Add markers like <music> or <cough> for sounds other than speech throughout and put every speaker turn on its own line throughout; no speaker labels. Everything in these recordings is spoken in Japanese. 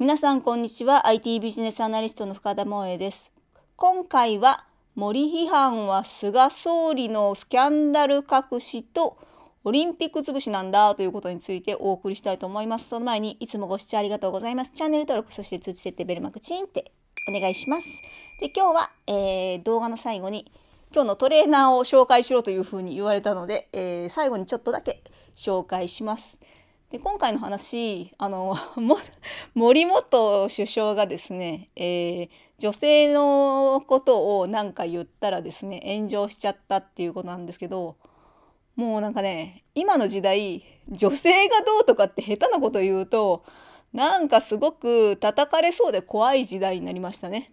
皆さんこんにちは IT ビジネスアナリストの深田萌恵です今回は森批判は菅総理のスキャンダル隠しとオリンピック潰しなんだということについてお送りしたいと思います。その前にいつもご視聴ありがとうございます。チャンネル登録、そして通知設定ベルマークチンってお願いします。で、今日は、えー、動画の最後に今日のトレーナーを紹介しろというふうに言われたので、えー、最後にちょっとだけ紹介します。で今回の話あの <laughs> 森元首相がですね、えー、女性のことを何か言ったらですね炎上しちゃったっていうことなんですけどもうなんかね今の時代女性がどうとかって下手なこと言うとなんかすごく叩かれそうで怖い時代になりましたね。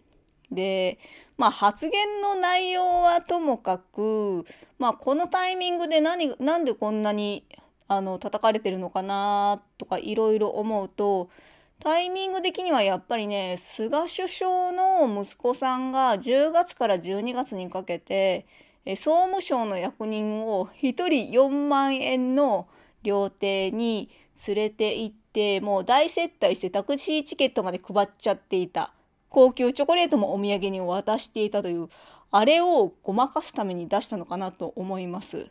でまあ発言の内容はともかく、まあ、このタイミングで何何でこんなにあの叩かれてるのかなとかいろいろ思うとタイミング的にはやっぱりね菅首相の息子さんが10月から12月にかけて総務省の役人を1人4万円の料亭に連れて行ってもう大接待してタクシーチケットまで配っちゃっていた高級チョコレートもお土産に渡していたというあれをごまかすために出したのかなと思います。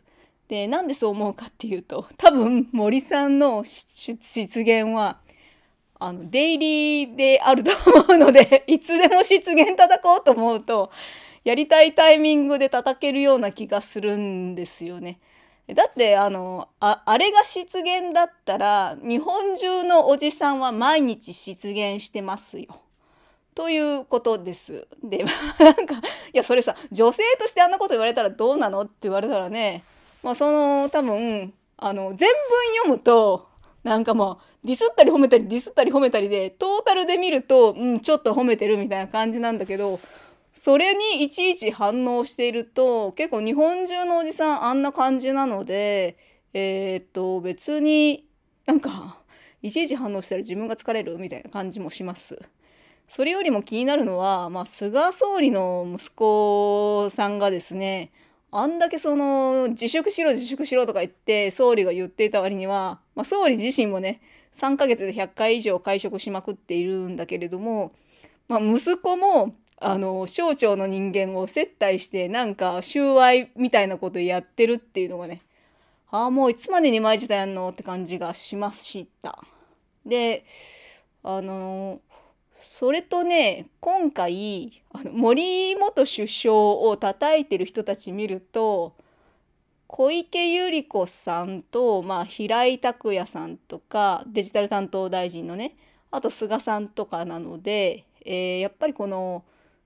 でなんでそう思うかっていうと多分森さんの出現はあの出入りであると思うので <laughs> いつでも失言叩こうと思うとやりたいタイミングで叩けるような気がするんですよね。だってあのああれが失言だったら日本中のおじさんは毎日失言してますよ。ということです。で <laughs> なんかいやそれさ女性としてあんなこと言われたらどうなのって言われたらねまあ、その多分あの全文読むとなんかもうディスったり褒めたりディスったり褒めたりでトータルで見ると、うん、ちょっと褒めてるみたいな感じなんだけどそれにいちいち反応していると結構日本中のおじさんあんな感じなのでえー、っと別になんかいちいち反応したら自分が疲れるみたいな感じもします。それよりも気になるのは、まあ、菅総理の息子さんがですねあんだけその自粛しろ自粛しろとか言って総理が言っていた割には、まあ、総理自身もね3ヶ月で100回以上会食しまくっているんだけれども、まあ、息子もあの省庁の人間を接待してなんか収賄みたいなことやってるっていうのがねああもういつまでに毎日やんのって感じがしました。であのそれとね今回あの森元首相を叩いてる人たち見ると小池百合子さんと、まあ、平井拓也さんとかデジタル担当大臣のねあと菅さんとかなので、えー、やっぱりこの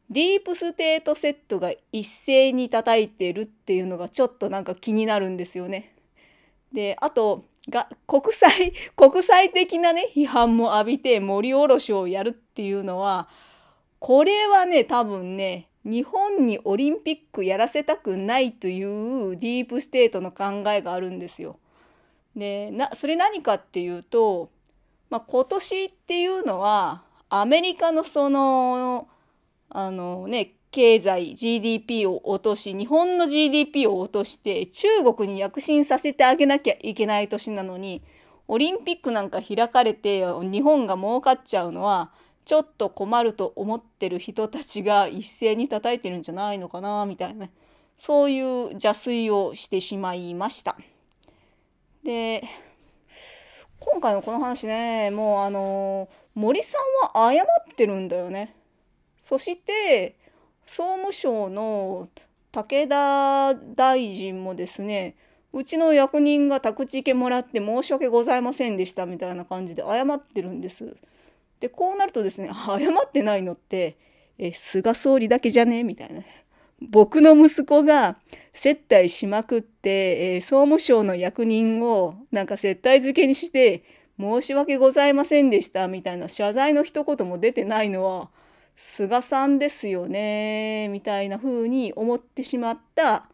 ディープステートセットが一斉に叩いてるっていうのがちょっとなんか気になるんですよね。であとが国際国際的なね批判も浴びて森おろしをやるっていうのはこれはね多分ね日本にオリンピックやらせたくないというディープステートの考えがあるんですよ。でなそれ何かっていうと、まあ、今年っていうのはアメリカのそのあのね経済 GDP を落とし日本の GDP を落として中国に躍進させてあげなきゃいけない年なのにオリンピックなんか開かれて日本が儲かっちゃうのはちょっと困ると思ってる人たちが一斉に叩いてるんじゃないのかなみたいなそういう邪推をしてしまいました。で今回のこの話ねもうあの森さんは謝ってるんだよね。そして総務省の武田大臣もですねうちの役人が宅地家もらって申し訳ございませんでしたみたいな感じで謝ってるんです。でこうなるとですね謝ってないのってえ菅総理だけじゃねみたいな。僕の息子が接待しまくって、えー、総務省の役人をなんか接待付けにして申し訳ございませんでしたみたいな謝罪の一言も出てないのは菅さんですよねみたいな風に思ってしまった、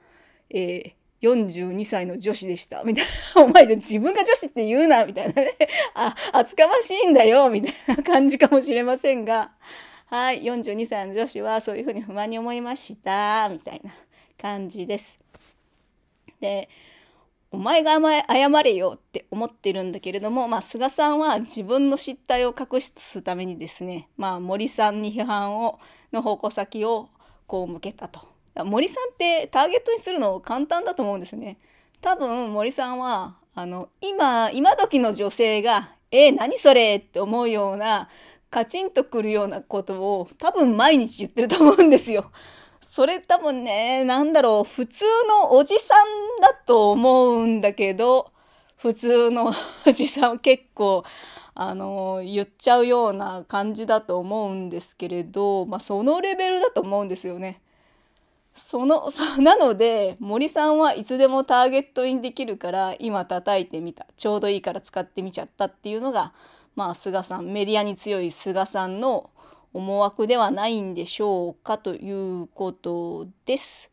えー、42歳の女子でしたみたいな「<laughs> お前自分が女子って言うな」みたいなね「<laughs> あ厚かましいんだよ」みたいな感じかもしれませんが <laughs> はい42歳の女子はそういうふうに不満に思いましたみたいな感じです。でお前が謝れよって思ってるんだけれども、まあ、菅さんは自分の失態を隠すためにですね、まあ、森さんに批判をの矛先をこう向けたと森さんってターゲットにするの簡単だと思うんですね。多分森さんは、あの、今、今時の女性が、え何それって思うような、カチンとくるようなことを多分毎日言ってると思うんですよ。それ多分ね、何だろう、普通のおじさんだと思うんだけど、普通のおじさんは結構、あの、言っちゃうような感じだと思うんですけれど、まあそのレベルだと思うんですよね。そのそ <laughs> なので森さんはいつでもターゲットインできるから今叩いてみたちょうどいいから使ってみちゃったっていうのがまあ菅さんメディアに強い菅さんの思惑ではないんでしょうかということです。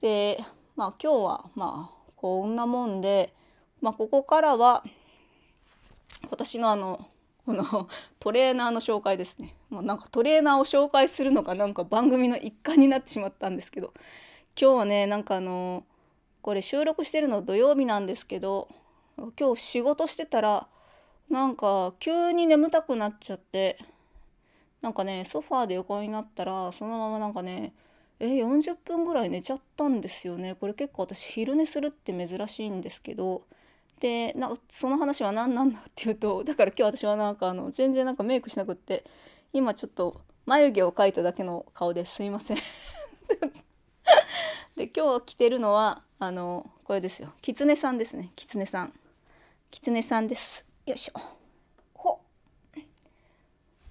でまあ今日はまあこんなもんで、まあ、ここからは私のあのこの <laughs> トレーナーの紹介ですねもうなんかトレーナーを紹介するのかなんか番組の一環になってしまったんですけど今日はねなんかあのこれ収録してるの土曜日なんですけど今日仕事してたらなんか急に眠たくなっちゃってなんかねソファーで横になったらそのままなんかねえ40分ぐらい寝ちゃったんですよねこれ結構私昼寝するって珍しいんですけどでなその話は何なんだっていうとだから今日私はなんかあの全然なんかメイクしなくって今ちょっと眉毛を描いただけの顔ですいません <laughs> で今日着てるのはあのこれですよキツネさんですねキツネさんキツネさんですよいしょほ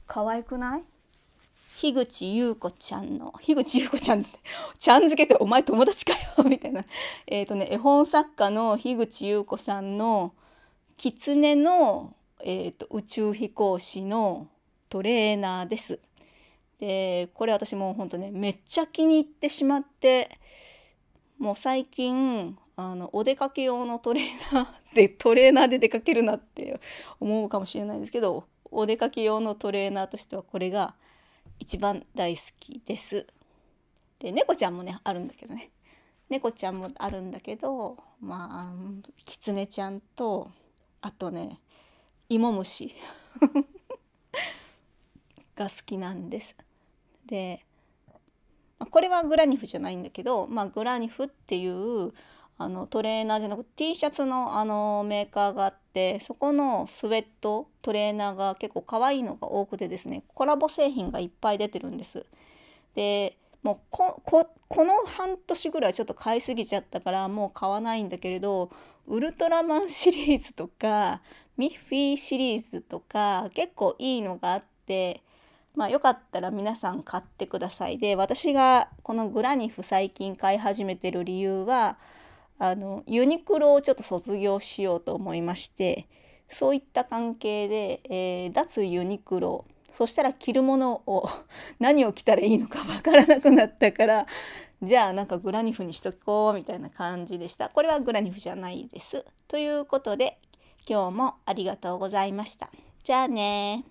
可愛くない樋口優子ちゃんの、樋口優子ちゃんです。<laughs> ちゃん付けてお前友達かよみたいな。<laughs> えっ、とね、絵本作家の樋口優子さんの、狐の、えーと、と宇宙飛行士のトレーナーです。で、これ私もうほんとね、めっちゃ気に入ってしまって、もう最近、あのお出かけ用のトレーナーで <laughs> トレーナーで出かけるなって思うかもしれないですけどお出かけ用のトレーナーとしてはこれが一番大好きです。で猫ちゃんもねあるんだけどね猫ちゃんもあるんだけどまあキツネちゃんとあとね芋虫 <laughs> が好きなんです。でこれはグラニフじゃないんだけど、まあ、グラニフっていうあのトレーナーじゃなくて T シャツのあのメーカーがあってそこのスウェットトレーナーが結構可愛いのが多くてですねコラボ製品がいっぱい出てるんです。でもうこの半年ぐらいちょっと買いすぎちゃったからもう買わないんだけれどウルトラマンシリーズとかミッフィーシリーズとか結構いいのがあってまあよかったら皆さん買ってくださいで私がこのグラニフ最近買い始めてる理由はあのユニクロをちょっと卒業しようと思いましてそういった関係で、えー、脱ユニクロそしたら着るものを何を着たらいいのかわからなくなったからじゃあなんかグラニフにしとこうみたいな感じでしたこれはグラニフじゃないですということで今日もありがとうございましたじゃあね